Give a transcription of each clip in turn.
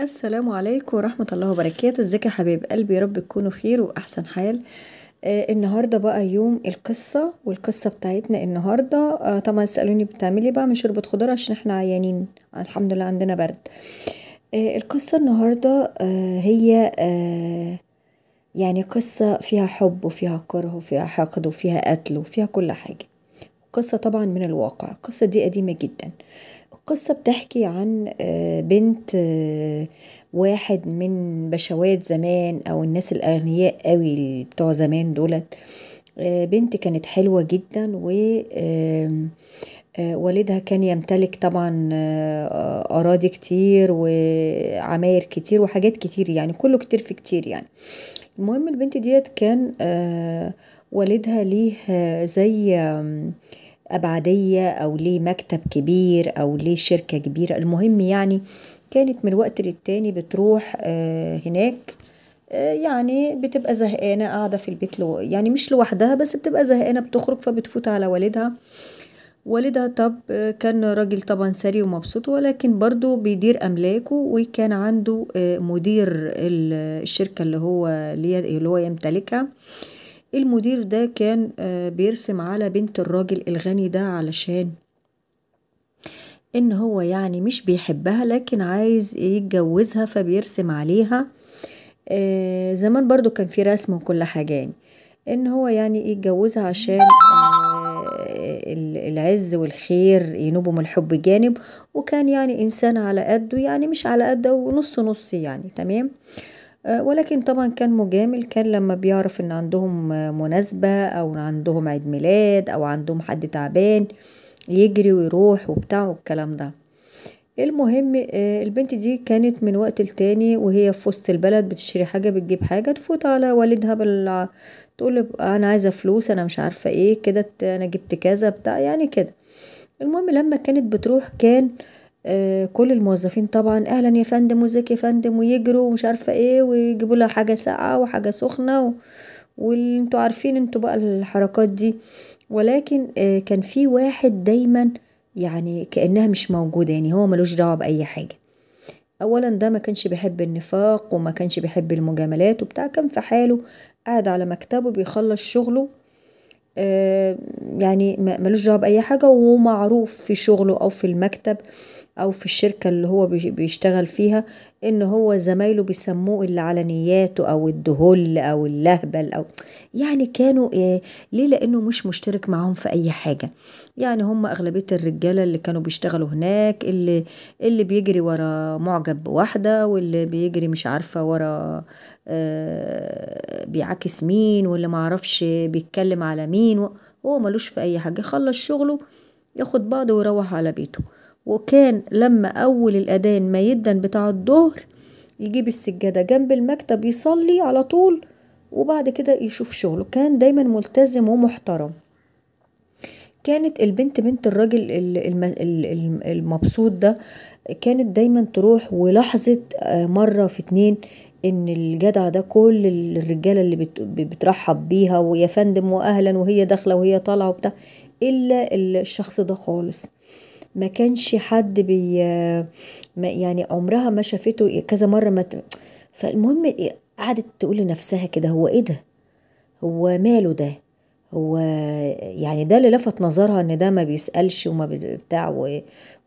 السلام عليكم ورحمة الله وبركاته ازيك يا حبيب قلبي رب تكونوا خير وأحسن حال آه النهاردة بقى يوم القصة والقصة بتاعتنا النهاردة آه طبعا سألوني بتعملي بقى من شربة خضار عشان احنا عيانين الحمد لله عندنا برد آه القصة النهاردة آه هي آه يعني قصة فيها حب وفيها كره وفيها حقد وفيها قتل وفيها كل حاجة قصة طبعا من الواقع القصة دي قديمة جدا القصة بتحكي عن آه، بنت آه، واحد من بشوات زمان أو الناس الأغنياء قوي بتوع زمان دولت آه، بنت كانت حلوة جدا و والدها كان يمتلك طبعا أراضي كتير وعماير كتير وحاجات كتير يعني كله كتير في كتير يعني المهم البنت ديت كان والدها ليه زي أبعدية أو ليه مكتب كبير أو ليه شركة كبيرة المهم يعني كانت من وقت للتاني بتروح آه، هناك آه، يعني بتبقى زهقانة قاعدة في البيت لو يعني مش لوحدها بس بتبقى زهقانة بتخرج فبتفوت على والدها والدها طب آه، كان راجل طبعا سري ومبسوط ولكن برضو بيدير أملاكه وكان عنده مدير الشركة اللي هو اللي هو يمتلكها المدير ده كان آه، بيرسم على بنت الراجل الغني ده علشان ان هو يعني مش بيحبها لكن عايز يتجوزها فبيرسم عليها آه، زمان برضو كان في رسم وكل حاجة يعني ان هو يعني يتجوزها عشان آه، العز والخير ينوبوا من الحب جانب وكان يعني انسان على قده يعني مش على قده ونص نص يعني تمام آه، ولكن طبعا كان مجامل كان لما بيعرف ان عندهم مناسبة او عندهم عيد ميلاد او عندهم حد تعبان يجري ويروح وبتاع والكلام ده المهم آه، البنت دي كانت من وقت لتاني وهي في وسط البلد بتشتري حاجة بتجيب حاجة تفوت على والدها بال تقول انا عايزة فلوس انا مش عارفة ايه كده انا جبت كذا بتاع يعني كده المهم لما كانت بتروح كان آه آه، كل الموظفين طبعا اهلا يا فندم وازيك يا فندم ويجروا ومش عارفه ايه ويجيبوا لها حاجه ساقعه وحاجه سخنه و... وانتوا عارفين انتوا بقى الحركات دي ولكن آه، كان في واحد دايما يعني كانها مش موجوده يعني هو ملوش دعوه باي حاجه اولا ده ما كانش بيحب النفاق وما كانش بيحب المجاملات وبتاع كان في حاله قاعد على مكتبه بيخلص شغله آه، يعني ملوش دعوه باي حاجه ومعروف في شغله او في المكتب أو في الشركة اللي هو بيشتغل فيها إن هو زمايله بيسموه اللي على نياته أو الدهول أو اللهبل أو يعني كانوا إيه ليه لأنه مش مشترك معاهم في أي حاجة يعني هم أغلبية الرجالة اللي كانوا بيشتغلوا هناك اللي اللي بيجري ورا معجب بواحدة واللي بيجري مش عارفة ورا آه بيعاكس مين واللي معرفش بيتكلم على مين هو ملوش في أي حاجة خلص شغله ياخد بعضه ويروح على بيته وكان لما أول الأذان ما يدن بتاع الظهر يجيب السجادة جنب المكتب يصلي على طول وبعد كده يشوف شغله كان دايما ملتزم ومحترم كانت البنت بنت الراجل المبسوط ده كانت دايما تروح ولاحظت آه، مرة في اتنين ان الجدع ده كل الرجاله اللي بترحب بيها ويا فندم واهلا وهي داخله وهي طالعه وبتاع الا الشخص ده خالص ما كانش حد بي يعني عمرها ما شافته كذا مره ما ت... فالمهم إيه، قعدت تقول لنفسها كده هو ايه ده هو ماله ده هو يعني ده اللي لفت نظرها ان ده ما بيسالش وما بتاع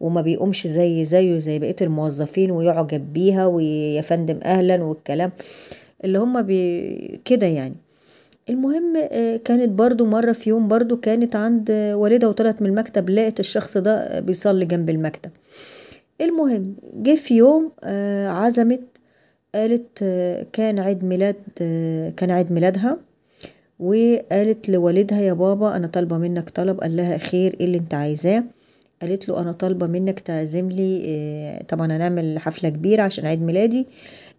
وما بيقومش زي زيه زي بقيه الموظفين ويعجب بيها ويا فندم اهلا والكلام اللي هم بي كده يعني المهم آه، كانت برضو مرة في يوم برضو كانت عند والدها وطلعت من المكتب لقت الشخص ده بيصلي جنب المكتب المهم جه في يوم آه، عزمت قالت آه، كان عيد ميلاد كان عيد ميلادها وقالت لوالدها يا بابا انا طالبه منك طلب قال لها خير ايه اللي انت عايزاه قالت له انا طالبه منك تعزم لي آه، طبعا هنعمل حفله كبيره عشان عيد ميلادي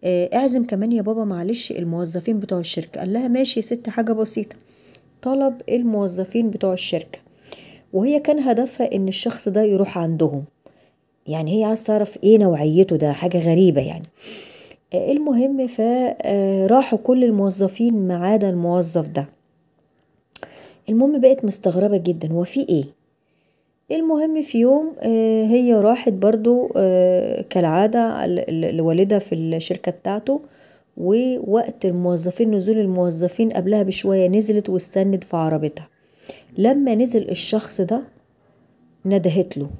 آه، اعزم كمان يا بابا معلش الموظفين بتوع الشركه قال لها ماشي يا ست حاجه بسيطه طلب الموظفين بتوع الشركه وهي كان هدفها ان الشخص ده يروح عندهم يعني هي عايزه تعرف ايه نوعيته ده حاجه غريبه يعني آه، المهم فراحوا كل الموظفين ما عدا الموظف ده المهم بقت مستغربه جدا هو في ايه المهم في يوم آه، هي راحت برضو آه، كالعادة لوالدها في الشركة بتاعته ووقت الموظفين نزول الموظفين قبلها بشوية نزلت واستند في عربتها لما نزل الشخص ده ندهت له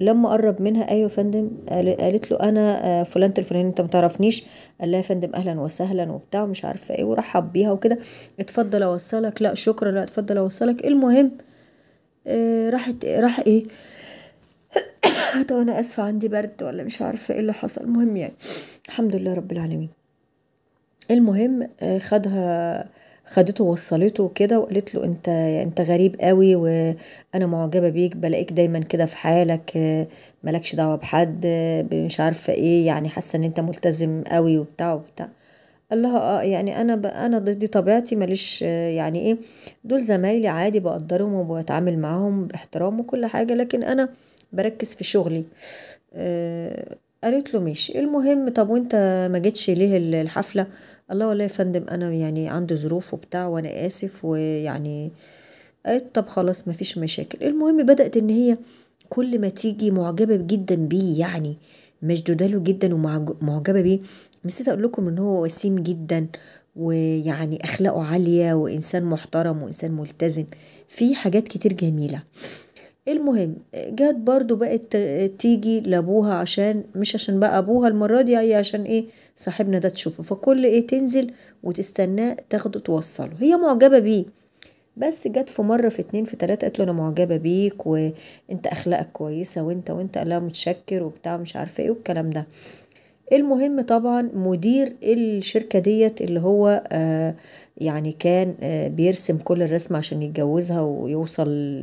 لما قرب منها ايوه يا فندم قالت له انا آه، فلانة الفلاني انت متعرفنيش قال لها يا فندم اهلا وسهلا وبتاع مش عارفه ايه ورحب بيها وكده اتفضل اوصلك لا شكرا لا اتفضل اوصلك المهم آه، راح راح ايه طب انا اسفه عندي برد ولا مش عارفه ايه اللي حصل المهم يعني الحمد لله رب العالمين المهم آه، خدها خدته ووصلته كده وقالت له انت انت غريب قوي وانا معجبه بيك بلاقيك دايما كده في حالك آه، مالكش دعوه بحد مش عارفه ايه يعني حاسه ان انت ملتزم قوي وبتاع وبتاع قال لها اه يعني انا ب... انا دي طبيعتي ماليش آه، يعني ايه دول زمايلي عادي بقدرهم وبتعامل معاهم باحترام وكل حاجه لكن انا بركز في شغلي آه قالت له ماشي المهم طب وانت ما جيتش ليه الحفله الله والله يا فندم انا يعني عندي ظروف وبتاع وانا اسف ويعني قالت طب خلاص مفيش مشاكل المهم بدات ان هي كل ما تيجي معجبه جدا بيه يعني مشدوده له جدا ومعجبه بيه نسيت اقول لكم ان هو وسيم جدا ويعني اخلاقه عاليه وانسان محترم وانسان ملتزم في حاجات كتير جميله المهم جات برضو بقت تيجي لابوها عشان مش عشان بقى ابوها المره دي هي عشان ايه صاحبنا ده تشوفه فكل ايه تنزل وتستناه تاخده توصله هي معجبه بيه بس جت في مره في اتنين في تلاته قالت له انا معجبه بيك وانت اخلاقك كويسه وانت وانت لا متشكر وبتاع مش عارفه ايه والكلام ده المهم طبعا مدير الشركة ديت اللي هو آه، يعني كان آه، بيرسم كل الرسم عشان يتجوزها ويوصل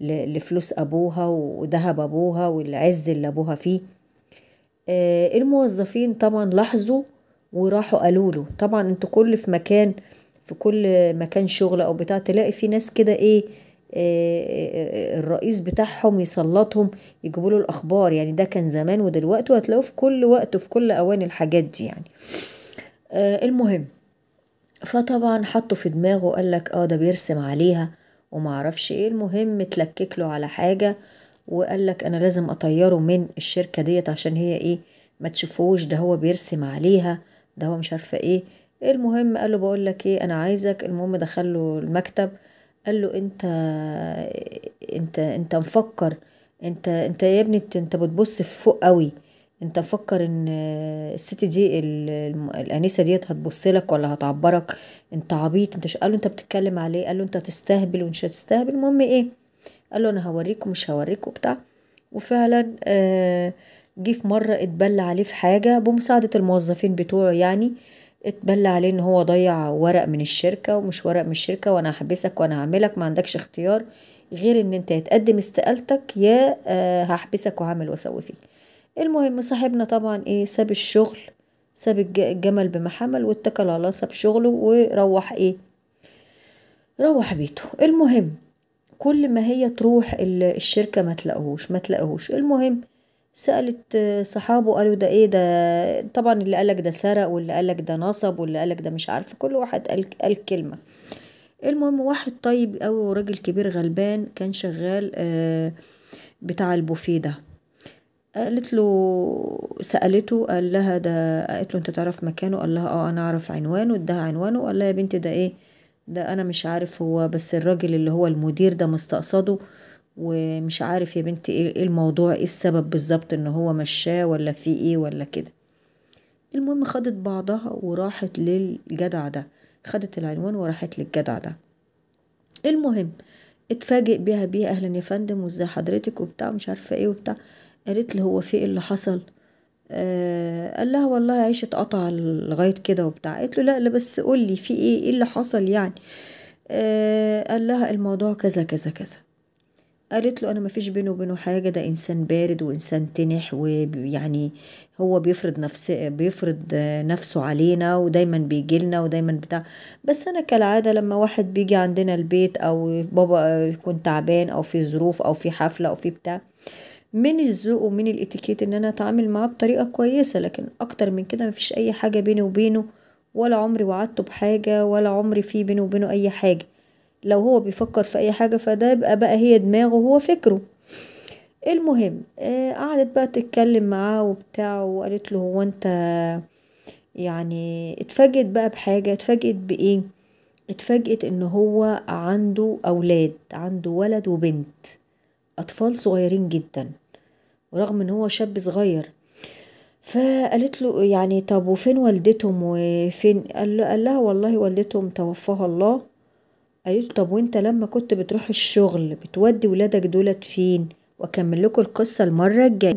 لفلوس أبوها وذهب أبوها والعز اللي أبوها فيه آه، الموظفين طبعا لاحظوا وراحوا قالوا له طبعا انتوا كل في مكان في كل مكان شغل او بتاع تلاقي في ناس كده ايه آه، آه، آه، الرئيس بتاعهم يسلطهم يجيبوا له الاخبار يعني ده كان زمان ودلوقتي وهتلاقوه في كل وقت وفي كل اوان الحاجات دي يعني المهم فطبعا حطه في دماغه قال لك اه ده بيرسم عليها عرفش ايه المهم تلكك له على حاجه وقال لك انا لازم اطيره من الشركه ديت عشان هي ايه ما تشوفوش ده هو بيرسم عليها ده هو مش عارفه ايه المهم قال له بقول لك ايه انا عايزك المهم دخله المكتب قال له انت انت انت مفكر انت انت يا ابني انت بتبص فوق قوي انت مفكر ان الست دي الانسه ديت هتبص لك ولا هتعبرك انت عبيط انت قال له انت بتتكلم عليه إيه؟ قال له انت تستهبل ومش هتستهبل المهم ايه قال له انا هوريك ومش هوريك وبتاع وفعلا آه، جه في مره اتبلى عليه في حاجه بمساعده الموظفين بتوعه يعني اتبلى عليه ان هو ضيع ورق من الشركه ومش ورق من الشركه وانا هحبسك وانا هعملك ما عندكش اختيار غير ان انت تقدم استقالتك يا آه، هحبسك وهعمل واسوي فيك المهم صاحبنا طبعا ايه ساب الشغل ساب الجمل بما حمل واتكل على الله ساب شغله وروح ايه روح بيته المهم كل ما هي تروح الشركه ما تلاقوهوش ما تلاقوهوش المهم سألت آه، صحابه قالوا ده ايه ده طبعا اللي قالك ده سرق واللي قالك ده نصب واللي قالك ده مش عارفه كل واحد قال, قال كلمة المهم واحد طيب او راجل كبير غلبان كان شغال آه، بتاع البوفيه ده قالت له سألته قال لها ده قالت له انت تعرف مكانه قال لها اه انا اعرف عنوانه اداها عنوانه قال لها يا بنتي ده ايه ده انا مش عارف هو بس الراجل اللي هو المدير ده مستقصده ومش عارف يا بنتي ايه, ايه الموضوع ايه السبب بالظبط ان هو مشاه ولا في ايه ولا كده المهم خدت بعضها وراحت للجدع ده خدت العنوان وراحت للجدع ده المهم اتفاجئ بيها بيه اهلا يا فندم وازاي حضرتك وبتاع مش عارفه ايه وبتاع قالت له هو في ايه اللي حصل آه قال لها والله عيش اتقطع لغايه كده وبتاع قالت له لا لا بس قولي في ايه ايه اللي حصل يعني آه قال لها الموضوع كذا كذا كذا قالت له انا مفيش بينه وبينه حاجه ده انسان بارد وانسان تنح ويعني هو بيفرض نفسه بيفرض نفسه علينا ودايما بيجي لنا ودايما بتاع بس انا كالعاده لما واحد بيجي عندنا البيت او بابا يكون تعبان او في ظروف او في حفله او في بتاع من الذوق ومن الاتيكيت ان انا اتعامل معاه بطريقه كويسه لكن اكتر من كده مفيش اي حاجه بيني وبينه ولا عمري وعدته بحاجه ولا عمري في بيني وبينه اي حاجه لو هو بيفكر في اي حاجه فده يبقى بقى هي دماغه هو فكره المهم آه، قعدت بقى تتكلم معاه وبتاع وقالت له هو انت يعني اتفاجئت بقى بحاجه اتفاجئت بايه اتفاجئت ان هو عنده اولاد عنده ولد وبنت اطفال صغيرين جدا ورغم ان هو شاب صغير فقالت له يعني طب وفين والدتهم وفين قال لها والله والدتهم توفاها الله قالت له طب وانت لما كنت بتروح الشغل بتودي ولادك دولت فين واكمل لكم القصه المره الجايه